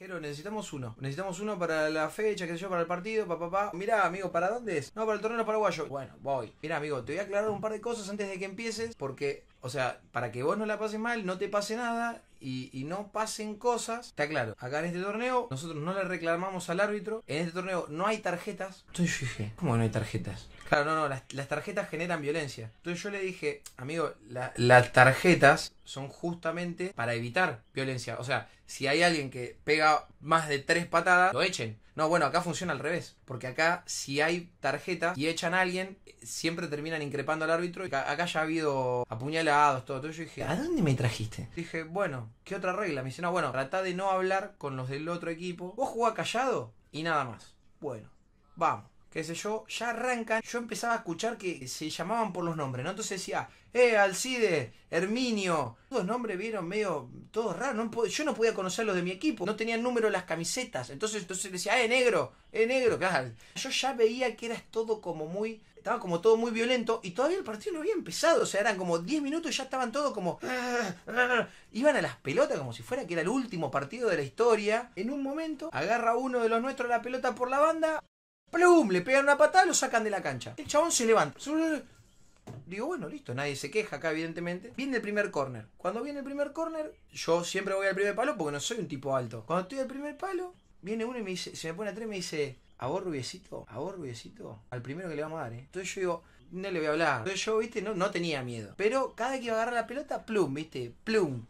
Pero necesitamos uno. Necesitamos uno para la fecha, qué sé yo, para el partido, papá, papá. Pa. Mirá, amigo, ¿para dónde es? No, para el torneo paraguayo. Bueno, voy. mira amigo, te voy a aclarar un par de cosas antes de que empieces, porque, o sea, para que vos no la pases mal, no te pase nada y, no pasen cosas. Está claro, acá en este torneo nosotros no le reclamamos al árbitro. En este torneo no hay tarjetas. Estoy yo ¿cómo no hay tarjetas? Claro, no, no, las, tarjetas generan violencia. Entonces yo le dije, amigo, las tarjetas son justamente para evitar violencia. O sea, si hay alguien que pega más de tres patadas, lo echen. No, bueno, acá funciona al revés. Porque acá, si hay tarjetas y echan a alguien, siempre terminan increpando al árbitro. acá ya ha habido apuñalados, todo. Entonces yo dije, ¿a dónde me trajiste? Dije, bueno, ¿qué otra regla? Me dice, no, bueno, tratá de no hablar con los del otro equipo. Vos jugás callado y nada más. Bueno, vamos que sé yo, ya arrancan. Yo empezaba a escuchar que se llamaban por los nombres, ¿no? Entonces decía, eh, Alcide, Herminio. Los nombres vieron medio, todos raros. No, yo no podía conocer los de mi equipo. No tenían número las camisetas. Entonces, entonces decía, eh, negro, eh, negro. Yo ya veía que era todo como muy estaba como todo muy violento y todavía el partido no había empezado. O sea, eran como 10 minutos y ya estaban todos como. Ah, ah, ah". Iban a las pelotas como si fuera que era el último partido de la historia. En un momento agarra uno de los nuestros la pelota por la banda, plum, le pegan una patada, lo sacan de la cancha. El chabón se levanta. Digo, bueno, listo, nadie se queja acá, evidentemente. Viene el primer corner. Cuando viene el primer corner, yo siempre voy al primer palo porque no soy un tipo alto. Cuando estoy al primer palo, viene uno y me dice, se me pone tres y me dice, a vos rubiecito, a vos al primero que le vamos a dar, ¿eh? Entonces yo digo, no le voy a hablar. Entonces yo, viste, no, no tenía miedo. Pero cada que iba a agarrar la pelota, plum, viste, plum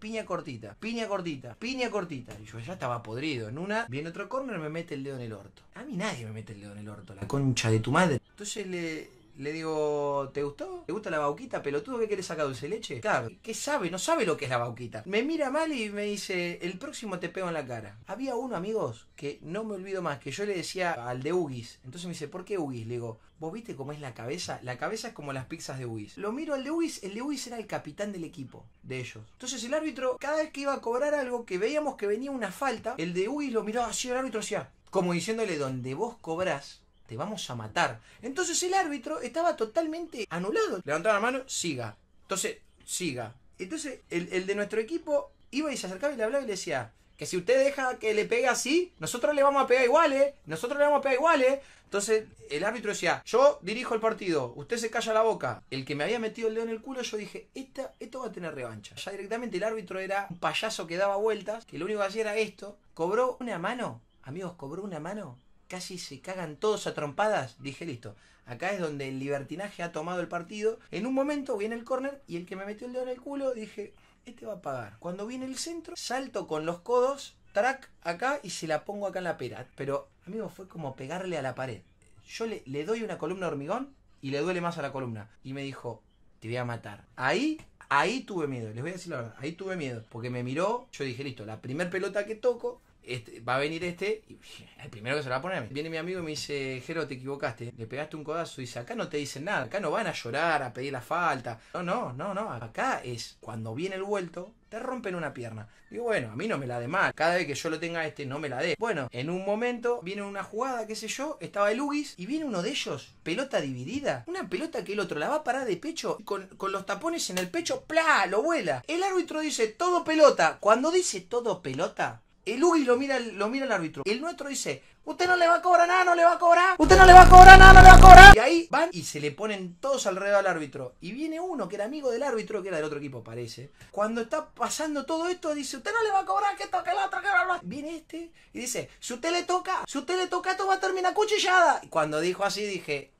piña cortita, piña cortita, piña cortita. Y yo ya estaba podrido. En una, viene otro córner, me mete el dedo en el orto. A mí nadie me mete el dedo en el orto, la concha de tu madre. Entonces le, le digo, ¿te gustó? ¿Te gusta la bauquita? ¿Pelotudo que le sacar dulce leche? Claro, ¿qué sabe? No sabe lo que es la bauquita. Me mira mal y me dice, el próximo te pego en la cara. Había uno, amigos, que no me olvido más, que yo le decía al de Uguis. Entonces me dice, ¿por qué Uguis? Le digo, ¿vos viste cómo es la cabeza? La cabeza es como las pizzas de Uguis. Lo miro al de Ugis, el de era el capitán del equipo, de ellos. Entonces el árbitro, cada vez que iba a cobrar algo, que veíamos que venía una falta, el de Ugis lo miró así, el árbitro hacía, como diciéndole, donde vos cobrás, te vamos a matar. Entonces el árbitro estaba totalmente anulado. Levantaba la mano, siga. Entonces, siga. Entonces el, de nuestro equipo iba y se acercaba y le hablaba y le decía, que si usted deja que le pegue así, nosotros le vamos a pegar iguales, ¿eh? nosotros le vamos a pegar iguales. ¿eh? Entonces el árbitro decía, yo dirijo el partido, usted se calla la boca. El que me había metido el dedo en el culo, yo dije, Esta, esto va a tener revancha. Ya directamente el árbitro era un payaso que daba vueltas, que lo único que hacía era esto. Cobró una mano, amigos, cobró una mano casi se cagan todos a trompadas, dije listo. Acá es donde el libertinaje ha tomado el partido. En un momento viene el córner y el que me metió el dedo en el culo dije, este va a pagar. Cuando viene el centro, salto con los codos, track acá y se la pongo acá en la pera. Pero, amigo, fue como pegarle a la pared. Yo le, le doy una columna de hormigón y le duele más a la columna. Y me dijo, te voy a matar. Ahí Ahí tuve miedo, les voy a decir la verdad, ahí tuve miedo, porque me miró, yo dije, listo, la primera pelota que toco, este, va a venir este y el primero que se lo va a poner. Viene mi amigo y me dice, Jero, te equivocaste, le pegaste un codazo y dice, acá no te dicen nada, acá no van a llorar, a pedir la falta. No, no, no, no, acá es cuando viene el vuelto, te rompen una pierna. Y bueno, a mí no me la dé mal. Cada vez que yo lo tenga este, no me la dé. Bueno, en un momento viene una jugada, qué sé yo, estaba el Ugis y viene uno de ellos, pelota dividida. Una pelota que el otro la va a parar de pecho y con, los tapones en el pecho, ¡Pla! Lo vuela. El árbitro dice, todo pelota. Cuando dice todo pelota, el Ugi lo mira, lo mira el árbitro. El nuestro dice, usted no le va a cobrar nada, no le va a cobrar. Usted no le va a cobrar nada, no le va a cobrar. Y ahí van y se le ponen todos alrededor al árbitro. Y viene uno que era amigo del árbitro, que era del otro equipo, parece. Cuando está pasando todo esto, dice, usted no le va a cobrar, que toque el otro, que Viene este y dice, si usted le toca, si usted le toca, esto va a terminar cuchillada. Y cuando dijo así, dije,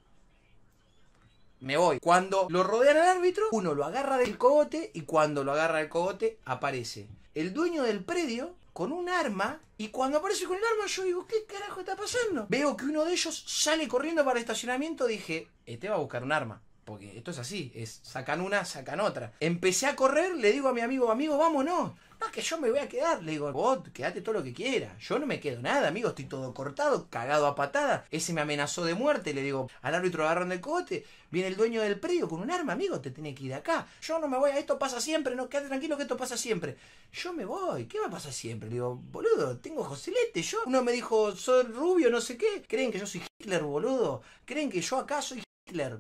me voy. Cuando lo rodean al árbitro, uno lo agarra del cogote y cuando lo agarra del cogote, aparece el dueño del predio con un arma y cuando aparece con el arma yo digo, ¿qué carajo está pasando? Veo que uno de ellos sale corriendo para el estacionamiento, dije, este va a buscar un arma. Porque esto es así, es sacan una, sacan otra. Empecé a correr, le digo a mi amigo, amigo, vámonos que yo me voy a quedar. Le digo, vos quedate todo lo que quieras. Yo no me quedo nada, amigo. Estoy todo cortado, cagado a patada. Ese me amenazó de muerte. Le digo, al árbitro agarran el cote, Viene el dueño del predio con un arma, amigo. Te tiene que ir de acá. Yo no me voy. Esto pasa siempre. No, quédate tranquilo que esto pasa siempre. Yo me voy. ¿Qué va a pasar siempre? Le digo, boludo, tengo Joselete. Yo, uno me dijo, soy rubio, no sé qué. ¿Creen que yo soy Hitler, boludo? ¿Creen que yo acá soy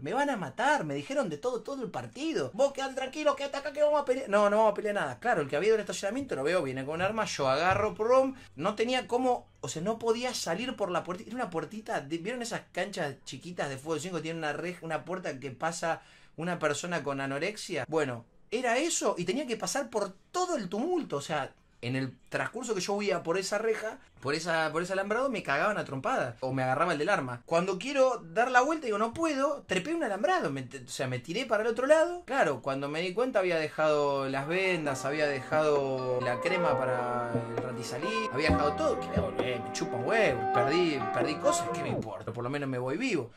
me van a matar, me dijeron de todo, todo el partido. Vos quedan tranquilos, que acá que vamos a pelear. No, no vamos a pelear nada. Claro, el que había el estacionamiento lo veo, viene con un arma, yo agarro prom, no tenía cómo, o sea, no podía salir por la puerta. Era una puertita, ¿vieron esas canchas chiquitas de Fuego 5? Tiene una reja, una puerta que pasa una persona con anorexia. Bueno, era eso y tenía que pasar por todo el tumulto, o sea, en el transcurso que yo huía por esa reja, por esa por ese alambrado, me cagaban a trompada o me agarraba el del arma. Cuando quiero dar la vuelta, y digo, no puedo, trepé un alambrado, o sea, me tiré para el otro lado. Claro, cuando me di cuenta había dejado las vendas, había dejado la crema para el ratisalí, había dejado todo, que me, me chupa un huevo, perdí, perdí cosas, ¿Qué me importa? Por lo menos me voy vivo.